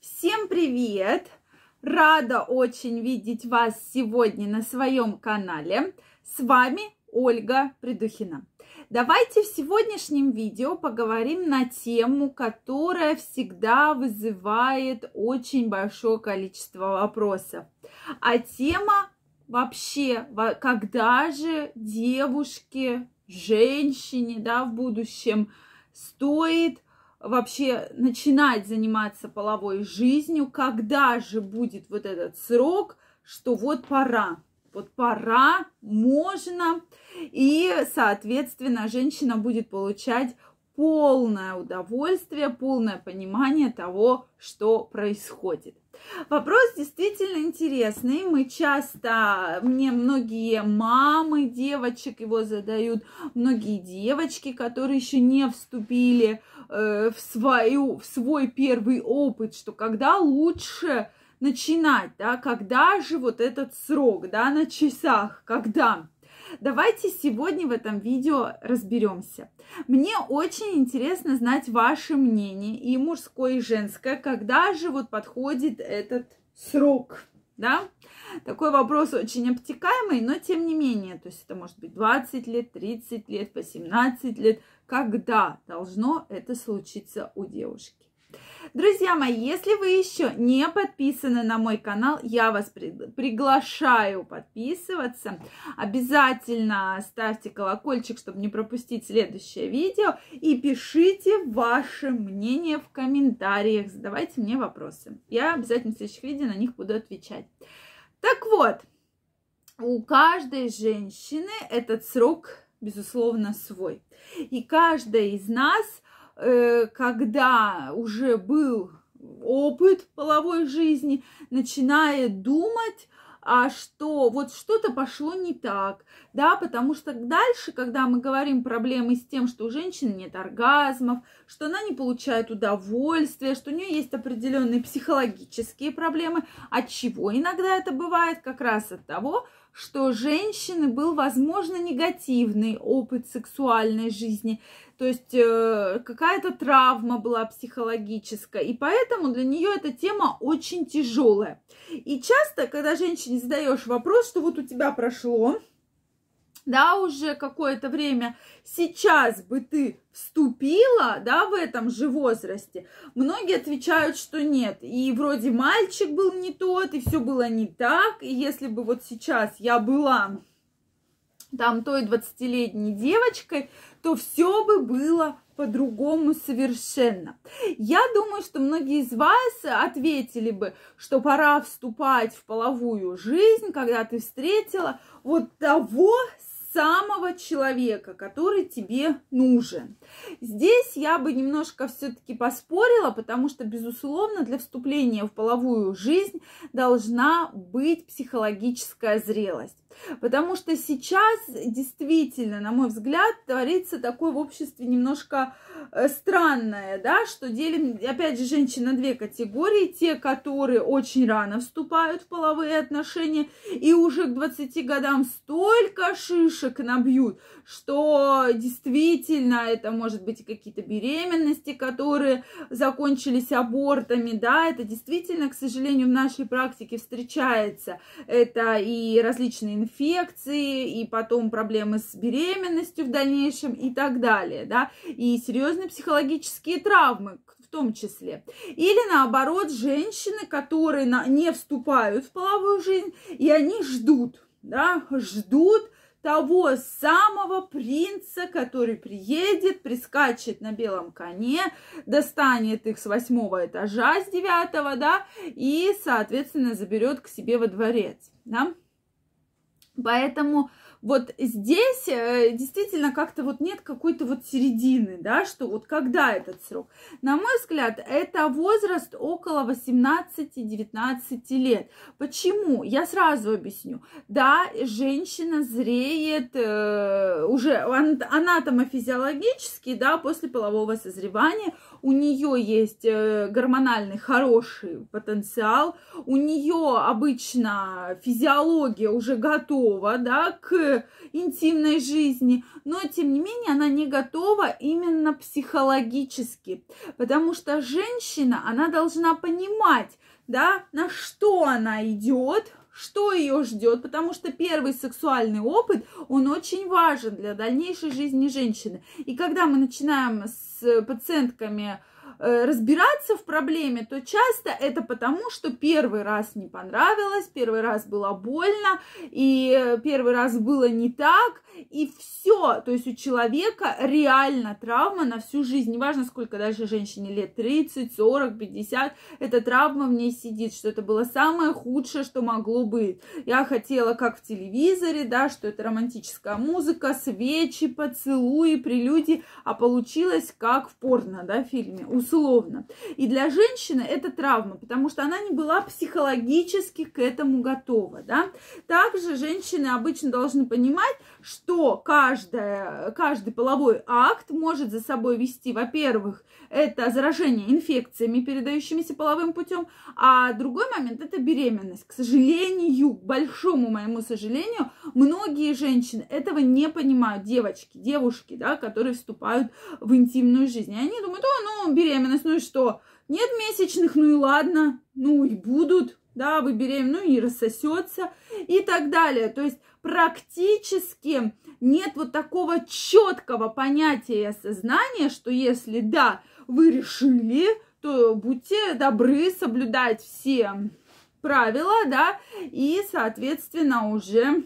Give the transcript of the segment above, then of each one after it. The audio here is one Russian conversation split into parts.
Всем привет! Рада очень видеть вас сегодня на своем канале. С вами Ольга Придухина. Давайте в сегодняшнем видео поговорим на тему, которая всегда вызывает очень большое количество вопросов. А тема вообще, когда же девушке, женщине да, в будущем стоит – вообще начинать заниматься половой жизнью, когда же будет вот этот срок, что вот пора, вот пора, можно, и, соответственно, женщина будет получать полное удовольствие, полное понимание того, что происходит. Вопрос действительно интересный. Мы часто, мне многие мамы девочек его задают, многие девочки, которые еще не вступили э, в, свою, в свой первый опыт, что когда лучше начинать, да, когда же вот этот срок, да, на часах, когда Давайте сегодня в этом видео разберемся. Мне очень интересно знать ваше мнение и мужское, и женское, когда же вот подходит этот срок, да? Такой вопрос очень обтекаемый, но тем не менее, то есть это может быть 20 лет, 30 лет, 18 лет, когда должно это случиться у девушки. Друзья мои, если вы еще не подписаны на мой канал, я вас приглашаю подписываться. Обязательно ставьте колокольчик, чтобы не пропустить следующее видео. И пишите ваше мнение в комментариях, задавайте мне вопросы. Я обязательно в следующих видео на них буду отвечать. Так вот, у каждой женщины этот срок, безусловно, свой. И каждая из нас – Э, когда уже был опыт половой жизни, начинает думать, а что вот что-то пошло не так, да, потому что дальше, когда мы говорим проблемы с тем, что у женщины нет оргазмов, что она не получает удовольствия, что у нее есть определенные психологические проблемы, от чего иногда это бывает как раз от того, что женщины был, возможно, негативный опыт сексуальной жизни, то есть э, какая-то травма была психологическая, и поэтому для нее эта тема очень тяжелая. И часто, когда женщине задаешь вопрос, что вот у тебя прошло, да, уже какое-то время, сейчас бы ты вступила, да, в этом же возрасте, многие отвечают, что нет. И вроде мальчик был не тот, и все было не так, и если бы вот сейчас я была там той 20-летней девочкой, то все бы было по-другому совершенно. Я думаю, что многие из вас ответили бы, что пора вступать в половую жизнь, когда ты встретила вот того самого человека, который тебе нужен. Здесь я бы немножко все-таки поспорила, потому что, безусловно, для вступления в половую жизнь должна быть психологическая зрелость. Потому что сейчас действительно, на мой взгляд, творится такое в обществе немножко э, странное, да, что делим, опять же, женщин на две категории. Те, которые очень рано вступают в половые отношения и уже к 20 годам столько шишек набьют, что действительно это может быть какие-то беременности, которые закончились абортами, да, это действительно, к сожалению, в нашей практике встречается. Это и различные инфекции, и потом проблемы с беременностью в дальнейшем и так далее, да, и серьезные психологические травмы, в том числе. Или наоборот, женщины, которые на, не вступают в половую жизнь, и они ждут, да, ждут того самого принца, который приедет, прискачет на белом коне, достанет их с восьмого этажа, с девятого, да, и, соответственно, заберет к себе во дворец, да. Поэтому вот здесь э, действительно как-то вот нет какой-то вот середины, да, что вот когда этот срок. На мой взгляд, это возраст около 18-19 лет. Почему? Я сразу объясню. Да, женщина зреет э, уже анатомофизиологически, да, после полового созревания. У нее есть э, гормональный хороший потенциал, у нее обычно физиология уже готова готова, да, к интимной жизни, но тем не менее она не готова именно психологически, потому что женщина, она должна понимать, да, на что она идет, что ее ждет, потому что первый сексуальный опыт, он очень важен для дальнейшей жизни женщины. И когда мы начинаем с пациентками Э, разбираться в проблеме, то часто это потому, что первый раз не понравилось, первый раз было больно, и э, первый раз было не так, и все. То есть у человека реально травма на всю жизнь. Неважно, сколько даже женщине лет, 30, 40, 50, эта травма в ней сидит, что это было самое худшее, что могло быть. Я хотела, как в телевизоре, да, что это романтическая музыка, свечи, поцелуи, прелюдии, а получилось как в порно, да, фильме безусловно. И для женщины это травма, потому что она не была психологически к этому готова, да. Также женщины обычно должны понимать, что каждая, каждый половой акт может за собой вести, во-первых, это заражение инфекциями, передающимися половым путем, а другой момент – это беременность. К сожалению, к большому моему сожалению, многие женщины этого не понимают, девочки, девушки, да, которые вступают в интимную жизнь. И они думают, о, ну, беременность беременность, ну и что? Нет месячных, ну и ладно, ну и будут, да, вы беременны, ну и рассосется и так далее. То есть практически нет вот такого четкого понятия и осознания, что если, да, вы решили, то будьте добры соблюдать все правила, да, и, соответственно, уже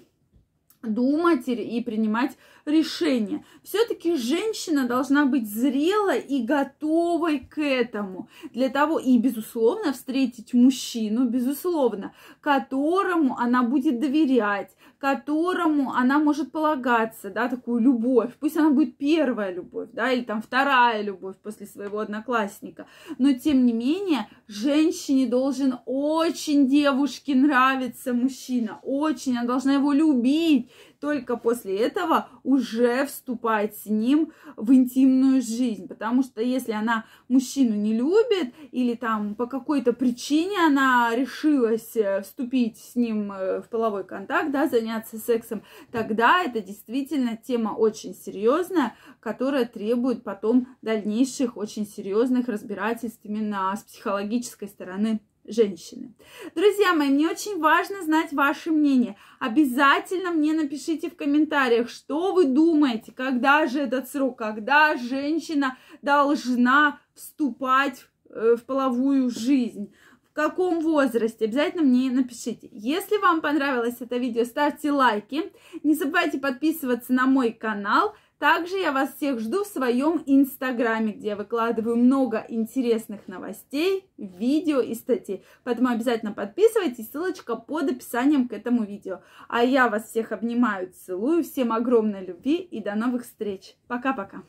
думать и принимать решение. Все-таки женщина должна быть зрелой и готовой к этому. Для того и, безусловно, встретить мужчину, безусловно, которому она будет доверять, которому она может полагаться, да, такую любовь. Пусть она будет первая любовь, да, или там вторая любовь после своего одноклассника. Но, тем не менее, женщине должен очень девушке нравиться мужчина, очень, она должна его любить, только после этого уже вступать с ним в интимную жизнь. Потому что если она мужчину не любит или там по какой-то причине она решилась э, вступить с ним э, в половой контакт, да, заняться сексом, тогда это действительно тема очень серьезная, которая требует потом дальнейших очень серьезных разбирательств именно с психологической стороны женщины. Друзья мои, мне очень важно знать ваше мнение. Обязательно мне напишите в комментариях, что вы думаете, когда же этот срок, когда женщина должна вступать э, в половую жизнь. В каком возрасте, обязательно мне напишите. Если вам понравилось это видео, ставьте лайки. Не забывайте подписываться на мой канал. Также я вас всех жду в своем инстаграме, где я выкладываю много интересных новостей, видео и статей. Поэтому обязательно подписывайтесь, ссылочка под описанием к этому видео. А я вас всех обнимаю, целую, всем огромной любви и до новых встреч. Пока-пока.